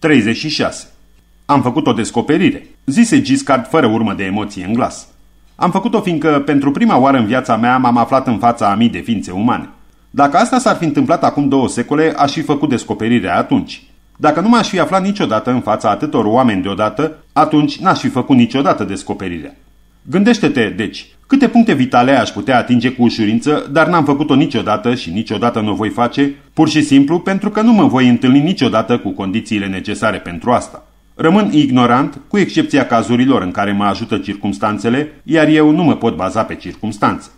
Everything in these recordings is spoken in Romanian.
36. Am făcut o descoperire, zise Giscard fără urmă de emoție în glas. Am făcut-o fiindcă pentru prima oară în viața mea m-am aflat în fața a mii de ființe umane. Dacă asta s-ar fi întâmplat acum două secole, aș fi făcut descoperirea atunci. Dacă nu m-aș fi aflat niciodată în fața atâtor oameni deodată, atunci n-aș fi făcut niciodată descoperirea. Gândește-te, deci, câte puncte vitale aș putea atinge cu ușurință, dar n-am făcut-o niciodată și niciodată nu o voi face, pur și simplu pentru că nu mă voi întâlni niciodată cu condițiile necesare pentru asta. Rămân ignorant, cu excepția cazurilor în care mă ajută circumstanțele, iar eu nu mă pot baza pe circumstanțe.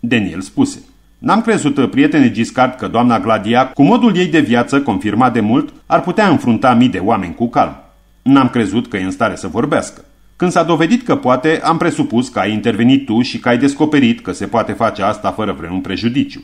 Daniel spuse. N-am crezut, prietene Giscard, că doamna Gladia, cu modul ei de viață confirmat de mult, ar putea înfrunta mii de oameni cu calm. N-am crezut că e în stare să vorbească. Când s-a dovedit că poate, am presupus că ai intervenit tu și că ai descoperit că se poate face asta fără vreun prejudiciu.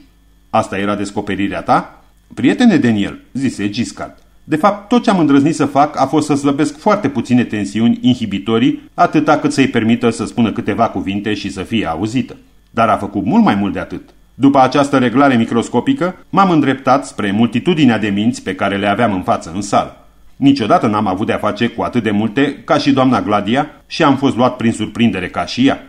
Asta era descoperirea ta? Prietene Daniel, zise Giscard, de fapt tot ce am îndrăznit să fac a fost să slăbesc foarte puține tensiuni inhibitorii, atâta cât să-i permită să spună câteva cuvinte și să fie auzită. Dar a făcut mult mai mult de atât. După această reglare microscopică, m-am îndreptat spre multitudinea de minți pe care le aveam în față în sală. Niciodată n-am avut de-a face cu atât de multe ca și doamna Gladia și am fost luat prin surprindere ca și ea.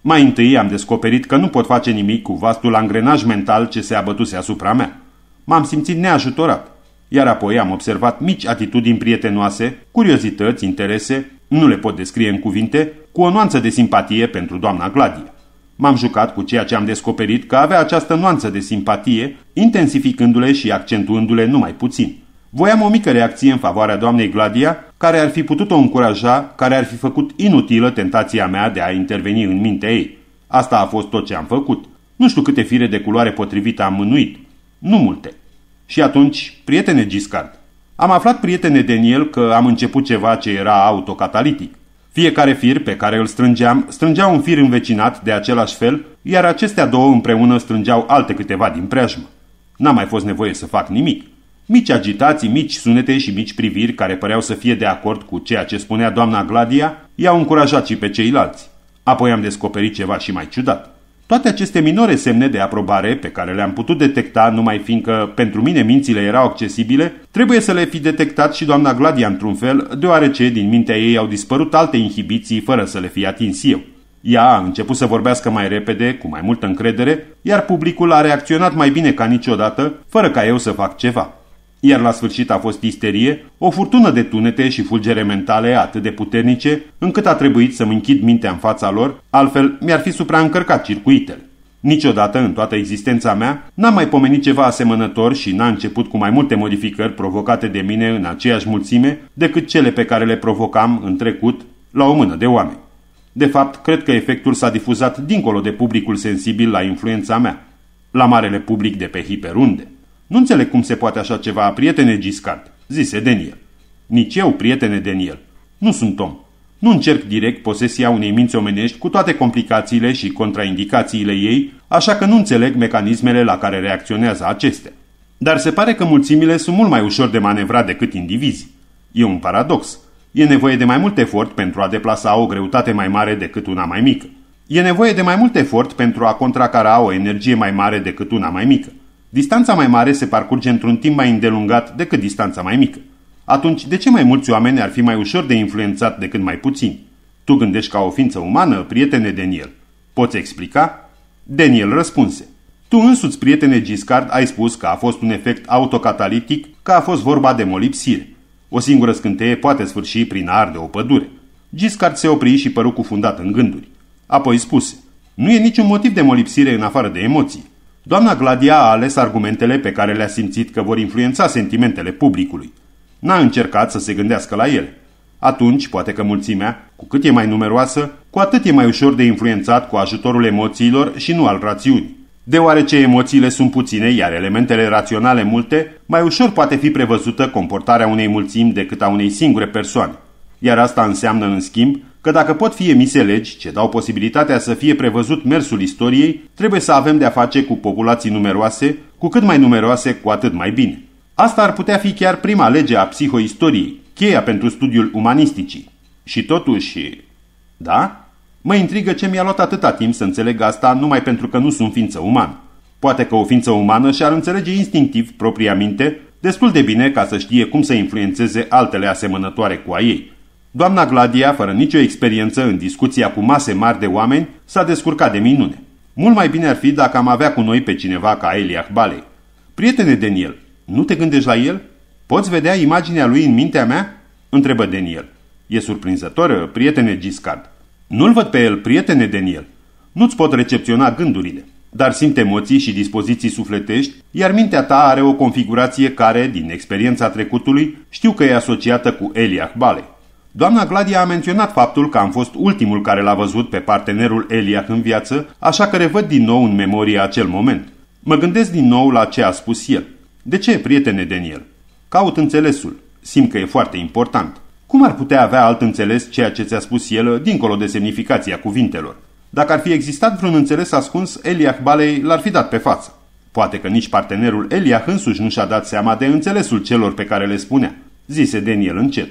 Mai întâi am descoperit că nu pot face nimic cu vastul angrenaj mental ce se abătuse asupra mea. M-am simțit neajutorat, iar apoi am observat mici atitudini prietenoase, curiozități, interese, nu le pot descrie în cuvinte, cu o nuanță de simpatie pentru doamna Gladia. M-am jucat cu ceea ce am descoperit că avea această nuanță de simpatie, intensificându-le și accentuându-le numai puțin. Voiam o mică reacție în favoarea doamnei Gladia, care ar fi putut-o încuraja, care ar fi făcut inutilă tentația mea de a interveni în mintea ei. Asta a fost tot ce am făcut. Nu știu câte fire de culoare potrivită am mânuit. Nu multe. Și atunci, prietene Giscard, am aflat, prietene Daniel, că am început ceva ce era autocatalitic. Fiecare fir pe care îl strângeam, strângea un fir învecinat de același fel, iar acestea două împreună strângeau alte câteva din preajmă. N-a mai fost nevoie să fac nimic. Mici agitații, mici sunete și mici priviri care păreau să fie de acord cu ceea ce spunea doamna Gladia, i-au încurajat și pe ceilalți. Apoi am descoperit ceva și mai ciudat. Toate aceste minore semne de aprobare pe care le-am putut detecta numai fiindcă pentru mine mințile erau accesibile, trebuie să le fi detectat și doamna Gladia într-un fel, deoarece din mintea ei au dispărut alte inhibiții fără să le fi atins eu. Ea a început să vorbească mai repede, cu mai multă încredere, iar publicul a reacționat mai bine ca niciodată, fără ca eu să fac ceva iar la sfârșit a fost isterie, o furtună de tunete și fulgere mentale atât de puternice, încât a trebuit să-mi închid mintea în fața lor, altfel mi-ar fi supraîncărcat circuitele. Niciodată în toată existența mea n-am mai pomenit ceva asemănător și n-a început cu mai multe modificări provocate de mine în aceeași mulțime decât cele pe care le provocam în trecut la o mână de oameni. De fapt, cred că efectul s-a difuzat dincolo de publicul sensibil la influența mea, la marele public de pe hiperunde. Nu înțeleg cum se poate așa ceva, prietene Giscard, zise Daniel. Nici eu, prietene Daniel. Nu sunt om. Nu încerc direct posesia unei minți omenești cu toate complicațiile și contraindicațiile ei, așa că nu înțeleg mecanismele la care reacționează acestea. Dar se pare că mulțimile sunt mult mai ușor de manevrat decât indivizii. E un paradox. E nevoie de mai mult efort pentru a deplasa o greutate mai mare decât una mai mică. E nevoie de mai mult efort pentru a contracara o energie mai mare decât una mai mică. Distanța mai mare se parcurge într-un timp mai îndelungat decât distanța mai mică. Atunci, de ce mai mulți oameni ar fi mai ușor de influențat decât mai puțini? Tu gândești ca o ființă umană, prietene Daniel. Poți explica? Daniel răspunse. Tu însuți, prietene Giscard, ai spus că a fost un efect autocatalitic, că a fost vorba de molipsire. O singură scânteie poate sfârși prin a arde o pădure. Giscard se opri și păru cufundat în gânduri. Apoi spuse, nu e niciun motiv de molipsire în afară de emoții. Doamna Gladia a ales argumentele pe care le-a simțit că vor influența sentimentele publicului. N-a încercat să se gândească la ele. Atunci, poate că mulțimea, cu cât e mai numeroasă, cu atât e mai ușor de influențat cu ajutorul emoțiilor și nu al rațiunii. Deoarece emoțiile sunt puține, iar elementele raționale multe, mai ușor poate fi prevăzută comportarea unei mulțimi decât a unei singure persoane. Iar asta înseamnă, în schimb, că dacă pot fi emise legi ce dau posibilitatea să fie prevăzut mersul istoriei, trebuie să avem de-a face cu populații numeroase, cu cât mai numeroase, cu atât mai bine. Asta ar putea fi chiar prima lege a psihoistoriei, cheia pentru studiul umanisticii. Și totuși... Da? Mă intrigă ce mi-a luat atâta timp să înțeleg asta numai pentru că nu sunt ființă umană. Poate că o ființă umană și-ar înțelege instinctiv propria minte destul de bine ca să știe cum să influențeze altele asemănătoare cu a ei. Doamna Gladia, fără nicio experiență în discuția cu mase mari de oameni, s-a descurcat de minune. Mult mai bine ar fi dacă am avea cu noi pe cineva ca Eliach Balei. Prietene, Daniel, nu te gândești la el? Poți vedea imaginea lui în mintea mea? Întrebă Daniel. E surprinzător, prietene Giscard. Nu-l văd pe el, prietene Daniel. Nu-ți pot recepționa gândurile, dar simt emoții și dispoziții sufletești, iar mintea ta are o configurație care, din experiența trecutului, știu că e asociată cu Eliach Balei. Doamna Gladia a menționat faptul că am fost ultimul care l-a văzut pe partenerul Eliac în viață, așa că revăd din nou în memorie acel moment. Mă gândesc din nou la ce a spus el. De ce, prietene Daniel? Caut înțelesul. Simt că e foarte important. Cum ar putea avea alt înțeles ceea ce ți-a spus el, dincolo de semnificația cuvintelor? Dacă ar fi existat vreun înțeles ascuns, Eliach Balei l-ar fi dat pe față. Poate că nici partenerul Eliah însuși nu și-a dat seama de înțelesul celor pe care le spunea, zise Daniel încet.